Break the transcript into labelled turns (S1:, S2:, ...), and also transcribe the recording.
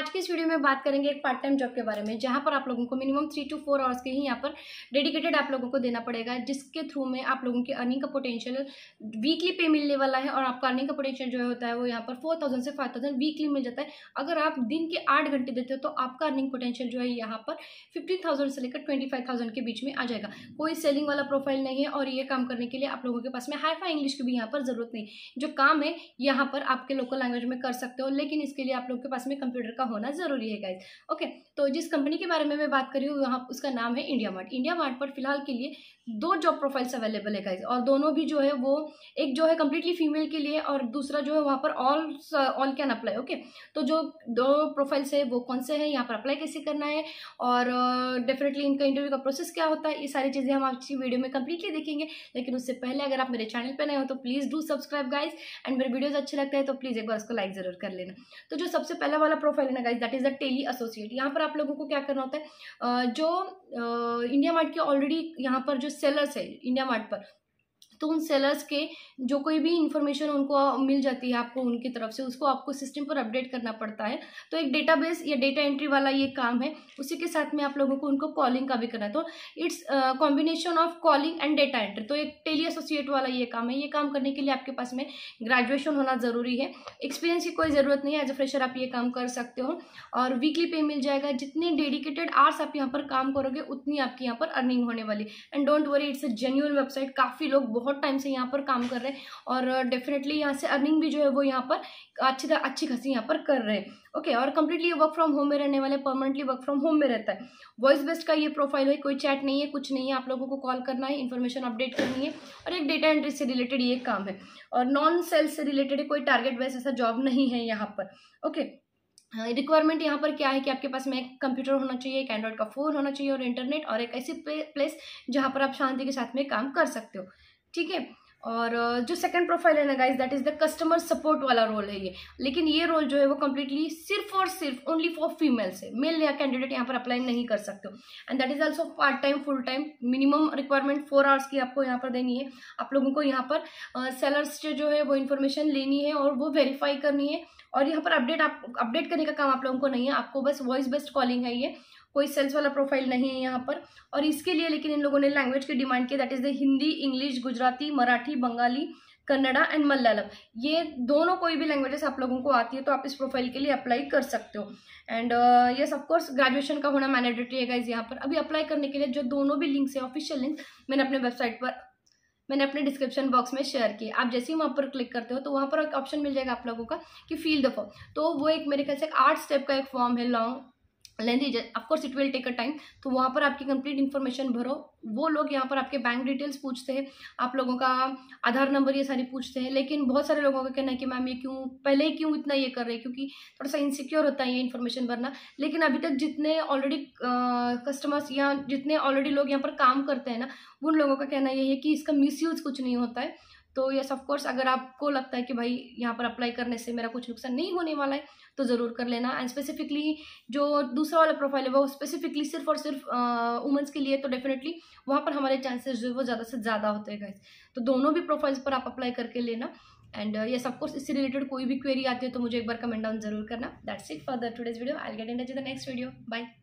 S1: आज के इस वीडियो में बात करेंगे एक पार्ट टाइम जॉब के बारे में जहाँ पर आप लोगों को minimum three two four hours के ही यहाँ पर डेडिकेटेड आप लोगों को देना पड़ेगा जिसके थ्रू में आप लोगों की अर्निंग का पोटेंशियल वीकली पे मिलने वाला है और आपका अर्निंग का पोटेंशियल जो है होता है वो यहाँ पर फोर थाउजेंड से फाइव थाउजेंड वीकली मिल जाता है अगर आप दिन के आठ घंटे देते हो तो आपका अर्निंग पोटेंशियल जो है यहाँ पर फिफ्टीन थाउजेंड से लेकर ट्वेंटी फाइव थाउजेंड के बीच में आ जाएगा कोई सेलिंग वाला प्रोफाइल नहीं है और ये काम करने के लिए आप लोगों के पास में हाई फाई इंग्लिश की भी यहाँ पर जरूरत नहीं जो काम है यहाँ पर आपके लोकल लैंग्वेज में कर सकते हो लेकिन इसके लिए आप लोगों के पास में कंप्यूटर का होना ज़रूरी है गाइज ओके तो जिस कंपनी के बारे में मैं बात कर रही हूँ वहाँ उसका नाम है इंडिया मार्ट इंडिया मार्ट पर फिलहाल के लिए दो जॉब प्रोफाइल्स अवेलेबल है गाइज और दोनों भी जो है वो एक जो है कम्प्लीटली फीमेल के लिए और दूसरा जो है वहाँ पर all all can apply okay तो जो दो प्रोफाइल्स है वो कौन से हैं यहाँ पर अप्लाई कैसे करना है और डेफिनेटली uh, इनका इंटरव्यू का प्रोसेस क्या होता है ये सारी चीज़ें हम आपकी वीडियो में कम्प्लीटली देखेंगे लेकिन उससे पहले अगर आप मेरे चैनल पर नए हो तो please do subscribe guys and मेरे वीडियोज़ अच्छे लगते हैं तो प्लीज़ एक बार उसको लाइक ज़रूर कर लेना तो जो सबसे पहला वाला प्रोफाइल रखना guys that is the tele associate यहाँ पर आप लोगों को क्या करना होता है जो इंडिया मार्ट के ऑलरेडी यहाँ पर जो सेलर्स है इंडिया मार्ट पर तो उन सेलर्स के जो कोई भी इंफॉर्मेशन उनको मिल जाती है आपको उनकी तरफ से उसको आपको सिस्टम पर अपडेट करना पड़ता है तो एक डेटाबेस या डेटा एंट्री वाला ये काम है उसी के साथ में आप लोगों को उनको कॉलिंग का भी करना है तो it's combination of calling and data entry तो एक टेली एसोसिएट वाला ये काम है ये काम करने के लिए आपके पास में ग्रेजुएशन होना ज़रूरी है एक्सपीरियंस की कोई ज़रूरत नहीं है एज अ फ्रेशर आप ये काम कर सकते हो और वीकली पे मिल जाएगा जितने डेडिकेटेड आर्स आप यहाँ पर काम करोगे उतनी आपकी यहाँ पर अर्निंग होने वाली and don't worry it's a genuine website काफ़ी लोग बहुत बहुत टाइम से यहाँ पर काम कर रहे हैं और डेफिनेटली uh, यहाँ से अर्निंग भी जो है वो यहाँ पर अच्छी अच्छी खासी यहाँ पर कर रहे हैं ओके okay, और कम्प्लीटली वर्क फ्रॉम होम में रहने वाले परमानेंटली वर्क फ्रॉम होम में रहता है वॉइस बेस्ट का ये प्रोफाइल है कोई चैट नहीं है कुछ नहीं है आप लोगों को कॉल करना है इन्फॉर्मेशन अपडेट करनी है और एक डेटा एंट्री से रिलेटेड ये काम है और नॉन सेल्स से रिलेटेड कोई टारगेट बेस ऐसा जॉब नहीं है यहाँ पर ओके okay. रिक्वायरमेंट हाँ, यहाँ पर क्या है कि आपके पास में एक कंप्यूटर होना चाहिए एक एंड्रॉइड का फ़ोन होना चाहिए और इंटरनेट और एक ऐसी प्लेस जहाँ पर आप शांति के साथ में काम कर सकते हो ठीक है और जो सेकंड प्रोफाइल है ना guys that is the customer support वाला रोल है ये लेकिन ये रोल जो है वो कम्प्लीटली सिर्फ और सिर्फ ओनली फॉर फीमेल्स है मेल या कैंडिडेट यहाँ पर अप्लाई नहीं कर सकते हो and that is also part time full time minimum requirement four hours की आपको यहाँ पर देनी है आप लोगों को यहाँ पर सेलर्स uh, जो है वो इन्फॉर्मेशन लेनी है और वो वेरीफाई करनी है और यहाँ पर अपडेट आप अपडेट करने का काम आप लोगों को नहीं है आपको बस वॉइस बेस्ड कॉलिंग है ये कोई सेल्स वाला प्रोफाइल नहीं है यहाँ पर और इसके लिए लेकिन इन लोगों ने लैंग्वेज की डिमांड की that is the Hindi English Gujarati Marathi Bengali Kannada and Malayalam ये दोनों कोई भी लैंग्वेजेस आप लोगों को आती है तो आप इस प्रोफाइल के लिए अप्लाई कर सकते हो एंड यस ऑफकोर्स ग्रेजुएशन का होना मैनेडेटरी है गाइज यहाँ पर अभी अप्लाई करने के लिए जो दोनों भी लिंक्स हैं ऑफिशियल लिंक मैंने अपने वेबसाइट पर मैंने अपने डिस्क्रिप्शन बॉक्स में शेयर किए आप जैसे ही वहाँ पर क्लिक करते हो तो वहाँ पर एक ऑप्शन मिल जाएगा आप लोगों का कि फील द फॉर्म तो वो एक मेरे ख्याल से आठ स्टेप का एक फॉर्म है long length of it will take a time तो वहाँ पर आपकी कंप्लीट इन्फॉर्मेशन भरो वो लोग यहाँ पर आपके बैंक डिटेल्स पूछते हैं आप लोगों का आधार नंबर ये सारी पूछते हैं लेकिन बहुत सारे लोगों का कहना है कि मैम ये क्यों पहले ही क्यों इतना ये कर रहे हैं क्योंकि थोड़ा सा इनसिक्योर होता है ये इन्फॉर्मेशन भरना लेकिन अभी तक जितने ऑलरेडी कस्टमर्स या जितने ऑलरेडी लोग यहाँ पर काम करते हैं ना उन लोगों का कहना यही है कि इसका मिस कुछ नहीं होता है तो यस कोर्स अगर आपको लगता है कि भाई यहाँ पर अप्लाई करने से मेरा कुछ नुकसान नहीं होने वाला है तो ज़रूर कर लेना एंड स्पेसिफिकली जो दूसरा वाला प्रोफाइल है वो स्पेसिफिकली सिर्फ और सिर्फ वुमेंस के लिए तो डेफिनेटली वहाँ पर हमारे चांसेस जो है वो ज़्यादा से ज़्यादा होते हैं गाइज तो दोनों भी प्रोफाइल्स पर आप अप्लाई करके लेना एंड यस ऑफकोर्स इससे रिलेटेड कोई भी क्वेरी आती है तो मुझे एक बार कमेंट डाउन जरूर करना that's it for the today's video I get in the next video bye